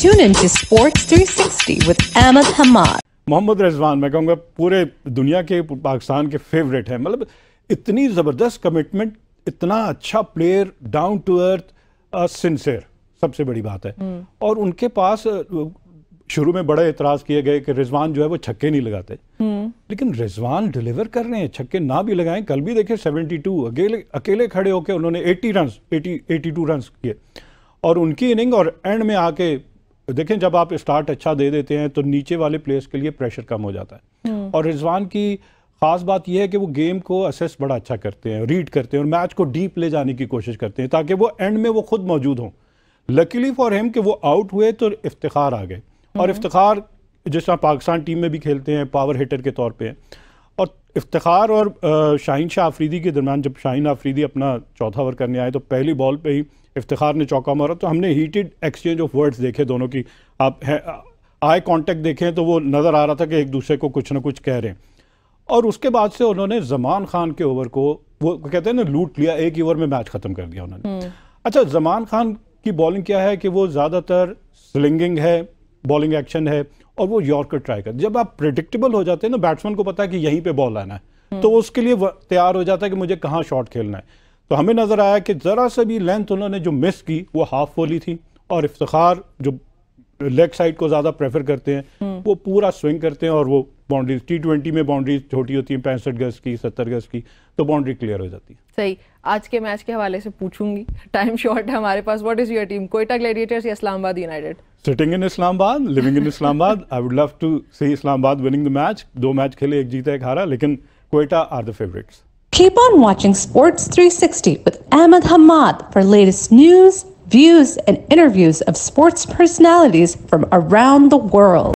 Tune in to Sports 360 with Ahmed Hamad. Mohammad रजवान मैं कहूँगा पूरे दुनिया के पाकिस्तान के फेवरेट हैं मतलब इतनी ज़बरदस्त कमिटमेंट इतना अच्छा player down to earth sincere सबसे बड़ी बात है हम्म। और उनके पास uh, शुरू में बड़ा एतराज किए गए कि रिजवान जो है वो छक्के नहीं लगाते हम्म। लेकिन रिजवान डिलीवर कर रहे हैं छक्के ना भी लगाएं कल भी देखे 72 अकेले अकेले खड़े होकर उन्होंने 80 रन 80 82 रन किए और उनकी इनिंग और एंड में आके देखें जब आप स्टार्ट अच्छा दे देते हैं तो नीचे वाले प्लेयर्स के लिए प्रेशर कम हो जाता है हम्म। और रिजवान की ख़ास बात यह है कि वो गेम को असेस बड़ा अच्छा करते हैं रीड करते हैं और मैच को डीप ले जाने की कोशिश करते हैं ताकि वो एंड में वो खुद मौजूद हों लकीली फॉर हिम कि वो आउट हुए तो इफ्तार आ गए और हम्म। इफ्तार जिस तरह पाकिस्तान टीम में भी खेलते हैं पावर हिटर के तौर पर इफ्तार और शाहीन शाह आफरीदी के दरमियान जब शाहीन आफरीदी अपना चौथा ओवर करने आए तो पहली बॉल पे ही इफ्तार ने चौका मारा तो हमने हीटेड एक्सचेंज ऑफ वर्ड्स देखे दोनों की आप आई कांटेक्ट देखें तो वो नज़र आ रहा था कि एक दूसरे को कुछ ना कुछ कह रहे हैं और उसके बाद से उन्होंने जमान खान के ओवर को वो कहते हैं ना लूट लिया एक ओवर में मैच ख़त्म कर दिया उन्होंने हम्म। अच्छा जमान खान की बॉलिंग क्या है कि वो ज़्यादातर स्लिंगिंग है बॉलिंग एक्शन है और वो यॉर्कर ट्राई कर जब आप प्रिडिक्टेबल हो जाते हैं ना बैट्समैन को पता है कि यहीं पे बॉल आना है हम्म। तो उसके लिए तैयार हो जाता है कि मुझे कहाँ शॉट खेलना है तो हमें नज़र आया कि ज़रा सा भी लेंथ उन्होंने जो मिस की वो हाफ वोली थी और इफ्तार जो लेग साइड को ज़्यादा प्रेफर करते हैं हम्म। वो पूरा स्विंग करते हैं और वो बाउंड्रीज टी ट्वेंटी में बाउंड्रीज छोटी होती है पैंसठ गज की सत्तर गज की तो बाउंड्री क्लियर हो जाती है सही आज के मैच के हवाले से पूछूंगी टाइम शॉर्ट है हमारे पास what is your team Quetta Gladiators या Islamabad United sitting in Islamabad living in Islamabad I would love to see Islamabad winning the match दो मैच खेले एक जीता एक हारा लेकिन Quetta are the favourites keep on watching sports 360 with Ahmed Hamad for latest news views, and interviews of sports personalities from around the world.